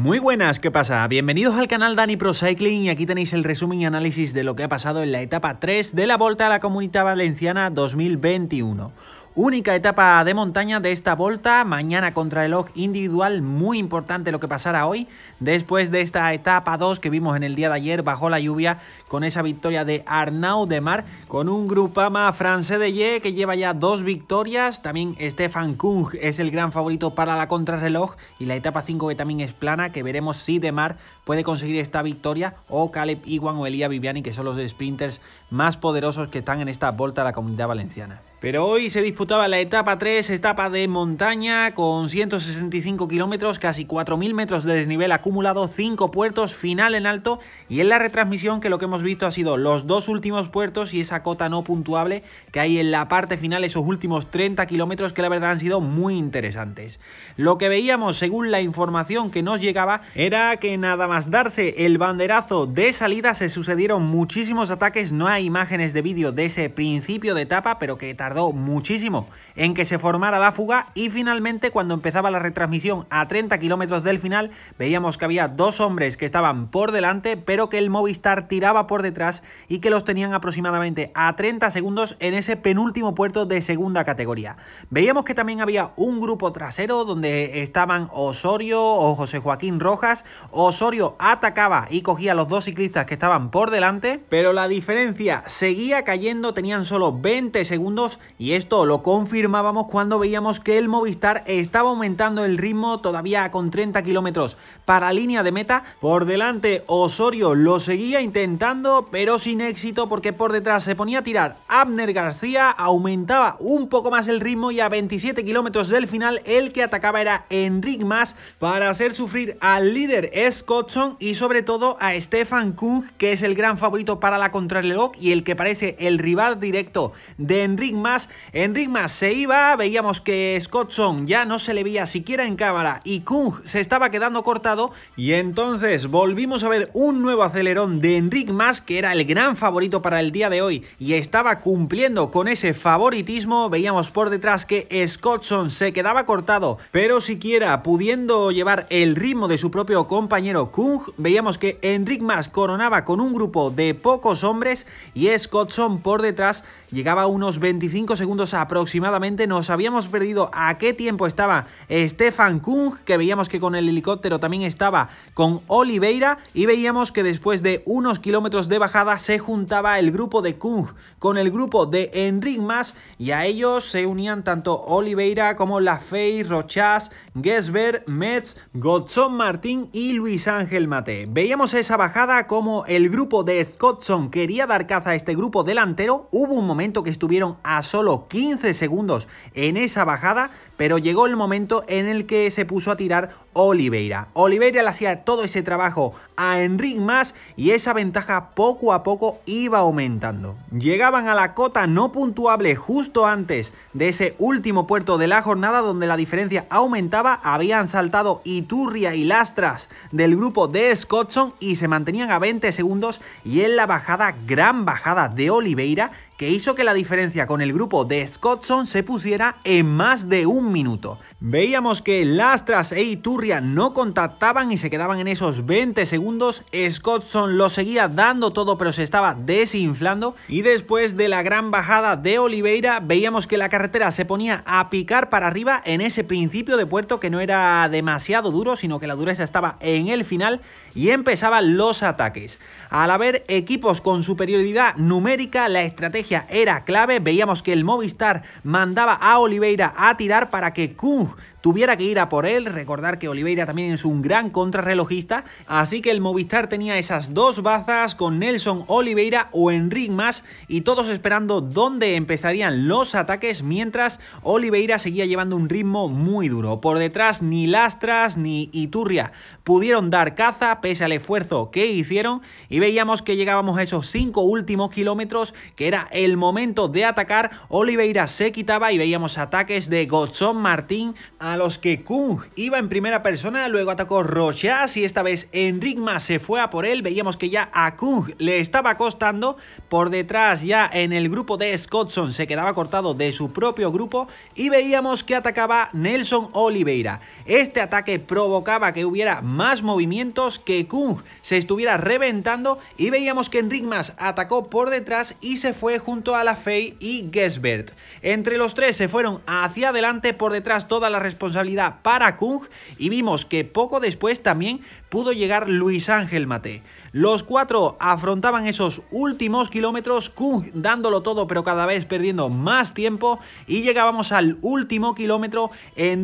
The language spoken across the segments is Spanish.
Muy buenas, ¿qué pasa? Bienvenidos al canal Dani Pro Cycling y aquí tenéis el resumen y análisis de lo que ha pasado en la etapa 3 de la Volta a la Comunidad Valenciana 2021. Única etapa de montaña de esta volta, mañana contrarreloj individual, muy importante lo que pasará hoy, después de esta etapa 2 que vimos en el día de ayer bajo la lluvia, con esa victoria de Arnaud de Mar, con un Grupama francés de Ye que lleva ya dos victorias, también Stefan Kung es el gran favorito para la contrarreloj y la etapa 5 que también es plana, que veremos si de Mar puede conseguir esta victoria o Caleb Iwan o Elia Viviani que son los sprinters más poderosos que están en esta volta a la comunidad valenciana. Pero hoy se disputaba la etapa 3, etapa de montaña, con 165 kilómetros, casi 4.000 metros de desnivel acumulado, 5 puertos, final en alto, y en la retransmisión que lo que hemos visto ha sido los dos últimos puertos y esa cota no puntuable que hay en la parte final, esos últimos 30 kilómetros que la verdad han sido muy interesantes. Lo que veíamos, según la información que nos llegaba, era que nada más darse el banderazo de salida se sucedieron muchísimos ataques, no hay imágenes de vídeo de ese principio de etapa, pero que tardó muchísimo en que se formara la fuga y finalmente cuando empezaba la retransmisión a 30 kilómetros del final veíamos que había dos hombres que estaban por delante pero que el Movistar tiraba por detrás y que los tenían aproximadamente a 30 segundos en ese penúltimo puerto de segunda categoría. Veíamos que también había un grupo trasero donde estaban Osorio o José Joaquín Rojas. Osorio atacaba y cogía a los dos ciclistas que estaban por delante pero la diferencia seguía cayendo, tenían solo 20 segundos y esto lo confirmábamos cuando veíamos que el Movistar estaba aumentando el ritmo todavía con 30 kilómetros para línea de meta. Por delante Osorio lo seguía intentando pero sin éxito porque por detrás se ponía a tirar Abner García, aumentaba un poco más el ritmo y a 27 kilómetros del final el que atacaba era Enric Mas para hacer sufrir al líder Scottson y sobre todo a Stefan Kung que es el gran favorito para la contrarreloj y el que parece el rival directo de Enric Mas en Enric Mas se iba, veíamos que Scottson ya no se le veía siquiera en cámara y Kung se estaba quedando cortado y entonces volvimos a ver un nuevo acelerón de Enric Mas que era el gran favorito para el día de hoy y estaba cumpliendo con ese favoritismo. Veíamos por detrás que Scottson se quedaba cortado, pero siquiera pudiendo llevar el ritmo de su propio compañero Kung, veíamos que Enric Mas coronaba con un grupo de pocos hombres y Scottson por detrás llegaba a unos 25 segundos aproximadamente. Nos habíamos perdido a qué tiempo estaba Stefan Kung, que veíamos que con el helicóptero también estaba con Oliveira y veíamos que después de unos kilómetros de bajada se juntaba el grupo de Kung con el grupo de Enric Mas y a ellos se unían tanto Oliveira como Lafey, Rochas, Gesbert, Metz, Godson Martín y Luis Ángel Mate. Veíamos esa bajada como el grupo de Scottson quería dar caza a este grupo delantero. Hubo un momento que estuvieron a solo 15 segundos en esa bajada, pero llegó el momento en el que se puso a tirar Oliveira. Oliveira le hacía todo ese trabajo a Enric más y esa ventaja poco a poco iba aumentando. Llegaban a la cota no puntuable justo antes de ese último puerto de la jornada donde la diferencia aumentaba, habían saltado Iturria y Lastras del grupo de Scottson y se mantenían a 20 segundos y en la bajada, gran bajada de Oliveira, que hizo que la diferencia con el grupo de Scottson se pusiera en más de un minuto. Veíamos que Lastras e Iturria no contactaban y se quedaban en esos 20 segundos, Scottson lo seguía dando todo pero se estaba desinflando y después de la gran bajada de Oliveira veíamos que la carretera se ponía a picar para arriba en ese principio de puerto que no era demasiado duro sino que la dureza estaba en el final y empezaban los ataques. Al haber equipos con superioridad numérica la estrategia era clave. Veíamos que el Movistar mandaba a Oliveira a tirar para que Kung tuviera que ir a por él. Recordar que Oliveira también es un gran contrarrelojista. Así que el Movistar tenía esas dos bazas con Nelson Oliveira o Enric Mas y todos esperando dónde empezarían los ataques mientras Oliveira seguía llevando un ritmo muy duro. Por detrás ni Lastras ni Iturria pudieron dar caza pese al esfuerzo que hicieron y veíamos que llegábamos a esos cinco últimos kilómetros que era el momento de atacar, Oliveira se quitaba y veíamos ataques de Godson Martín a los que Kung iba en primera persona, luego atacó Rochas y esta vez Enrigma se fue a por él, veíamos que ya a Kung le estaba costando, por detrás ya en el grupo de Scottson se quedaba cortado de su propio grupo y veíamos que atacaba Nelson Oliveira. Este ataque provocaba que hubiera más movimientos, que Kung se estuviera reventando y veíamos que Enrigmas atacó por detrás y se fue junto a la Fey y Gesbert. Entre los tres se fueron hacia adelante, por detrás toda la responsabilidad para Kung y vimos que poco después también pudo llegar Luis Ángel Mate. Los cuatro afrontaban esos últimos kilómetros, Kung dándolo todo pero cada vez perdiendo más tiempo y llegábamos al último kilómetro.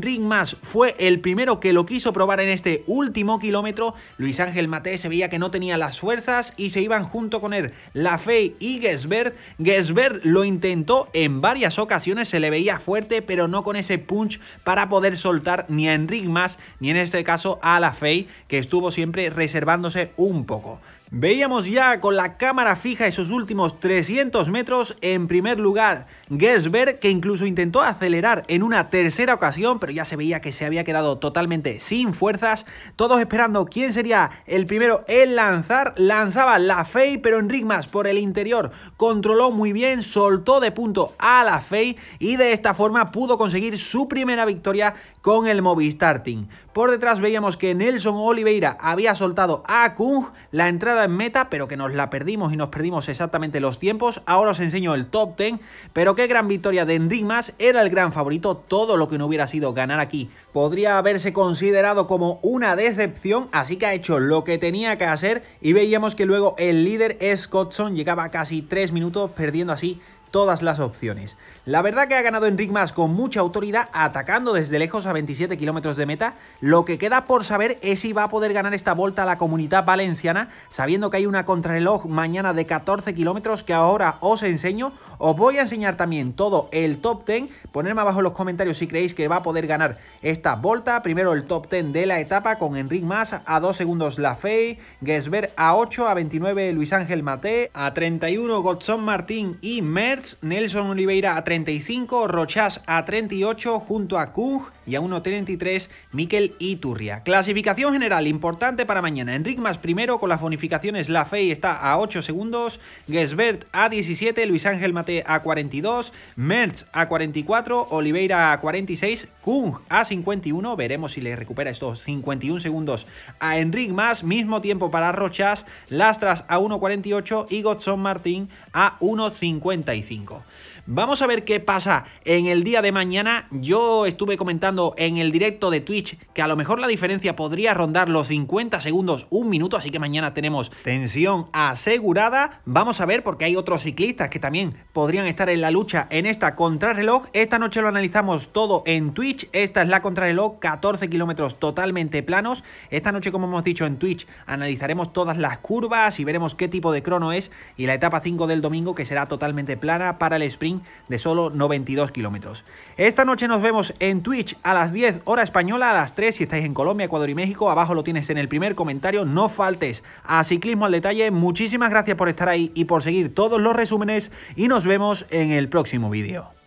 ring más fue el primero que lo quiso probar en este último kilómetro. Luis Ángel Mate se veía que no tenía las fuerzas y se iban junto con él la Fey y Gesbert. Gesbert lo intentó en varias ocasiones, se le veía fuerte, pero no con ese punch para poder soltar ni a Enric Mas, ni en este caso a la Fey, que estuvo siempre reservándose un poco. Veíamos ya con la cámara fija esos últimos 300 metros. En primer lugar, Gersberg, que incluso intentó acelerar en una tercera ocasión, pero ya se veía que se había quedado totalmente sin fuerzas. Todos esperando quién sería el primero en lanzar. Lanzaba la Fey, pero Enric Mas por el interior controló muy bien, soltó de punto a la Fey y de esta forma pudo conseguir su primera victoria con el Movistar Team. Por detrás veíamos que Nelson Oliveira había soltado a Kung la entrada en meta, pero que nos la perdimos y nos perdimos exactamente los tiempos. Ahora os enseño el top 10, pero qué gran victoria de Enric era el gran favorito, todo lo que no hubiera sido ganar aquí podría haberse considerado como una decepción, así que ha hecho lo que tenía que hacer y veíamos que luego el líder Scottson llegaba casi 3 minutos perdiendo así todas las opciones. La verdad que ha ganado Enric Mas con mucha autoridad atacando desde lejos a 27 kilómetros de meta. Lo que queda por saber es si va a poder ganar esta vuelta a la comunidad valenciana, sabiendo que hay una contrarreloj mañana de 14 kilómetros que ahora os enseño. Os voy a enseñar también todo el top 10. Ponedme abajo en los comentarios si creéis que va a poder ganar esta vuelta. Primero el top 10 de la etapa con Enric Mas a 2 segundos La Fey. Gesbert a 8, a 29 Luis Ángel Mate, a 31 Godson Martín y Mer Nelson Oliveira a 35, Rochas a 38 junto a Kung y a 1.33 Miquel Iturria. Clasificación general importante para mañana. Enric más primero con las bonificaciones. La Fey está a 8 segundos, Gesbert a 17, Luis Ángel Mate a 42, Mertz a 44, Oliveira a 46, Kung a 51. Veremos si le recupera estos 51 segundos a Enric más. Mismo tiempo para Rochas, Lastras a 1.48 y Godson Martín a 1.55. Vamos a ver qué pasa en el día de mañana. Yo estuve comentando en el directo de Twitch que a lo mejor la diferencia podría rondar los 50 segundos, un minuto, así que mañana tenemos tensión asegurada. Vamos a ver porque hay otros ciclistas que también podrían estar en la lucha en esta contrarreloj. Esta noche lo analizamos todo en Twitch. Esta es la contrarreloj, 14 kilómetros totalmente planos. Esta noche, como hemos dicho en Twitch, analizaremos todas las curvas y veremos qué tipo de crono es y la etapa 5 del domingo que será totalmente plana para el sprint de solo 92 kilómetros. Esta noche nos vemos en Twitch a las 10, hora española, a las 3 si estáis en Colombia, Ecuador y México. Abajo lo tienes en el primer comentario, no faltes a Ciclismo al Detalle. Muchísimas gracias por estar ahí y por seguir todos los resúmenes y nos vemos en el próximo vídeo.